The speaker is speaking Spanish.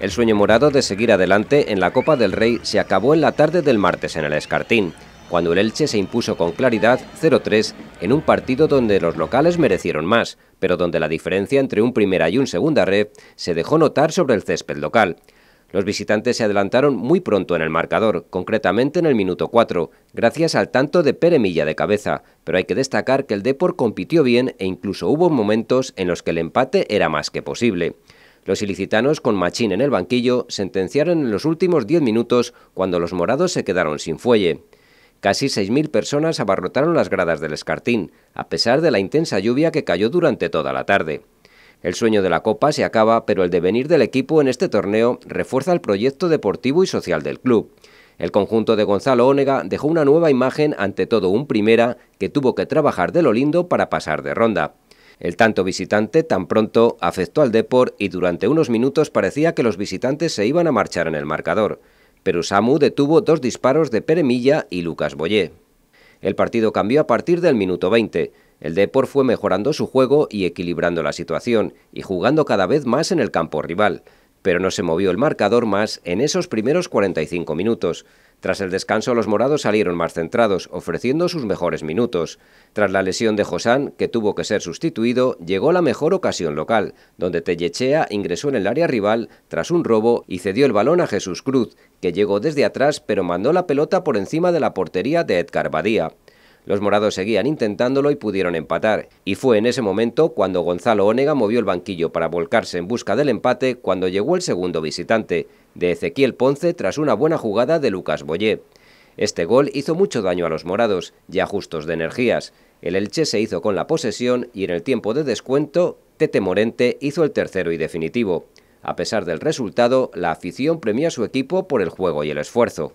El sueño morado de seguir adelante en la Copa del Rey se acabó en la tarde del martes en el Escartín, cuando el Elche se impuso con claridad 0-3 en un partido donde los locales merecieron más, pero donde la diferencia entre un primera y un segunda red se dejó notar sobre el césped local. Los visitantes se adelantaron muy pronto en el marcador, concretamente en el minuto 4, gracias al tanto de peremilla de cabeza, pero hay que destacar que el Depor compitió bien e incluso hubo momentos en los que el empate era más que posible. Los ilicitanos, con Machín en el banquillo, sentenciaron en los últimos 10 minutos cuando los morados se quedaron sin fuelle. Casi 6.000 personas abarrotaron las gradas del Escartín, a pesar de la intensa lluvia que cayó durante toda la tarde. El sueño de la Copa se acaba, pero el devenir del equipo en este torneo refuerza el proyecto deportivo y social del club. El conjunto de Gonzalo Ónega dejó una nueva imagen ante todo un primera que tuvo que trabajar de lo lindo para pasar de ronda. El tanto visitante tan pronto afectó al Deport y durante unos minutos parecía que los visitantes se iban a marchar en el marcador, pero Samu detuvo dos disparos de Pere Milla y Lucas Boyé. El partido cambió a partir del minuto 20. El Deport fue mejorando su juego y equilibrando la situación, y jugando cada vez más en el campo rival, pero no se movió el marcador más en esos primeros 45 minutos. Tras el descanso, los morados salieron más centrados, ofreciendo sus mejores minutos. Tras la lesión de Josán, que tuvo que ser sustituido, llegó la mejor ocasión local, donde Tellechea ingresó en el área rival tras un robo y cedió el balón a Jesús Cruz, que llegó desde atrás pero mandó la pelota por encima de la portería de Edgar Badía. Los morados seguían intentándolo y pudieron empatar. Y fue en ese momento cuando Gonzalo Onega movió el banquillo para volcarse en busca del empate cuando llegó el segundo visitante, de Ezequiel Ponce tras una buena jugada de Lucas Boyé. Este gol hizo mucho daño a los morados, ya justos de energías. El Elche se hizo con la posesión y en el tiempo de descuento, Tete Morente hizo el tercero y definitivo. A pesar del resultado, la afición premia a su equipo por el juego y el esfuerzo.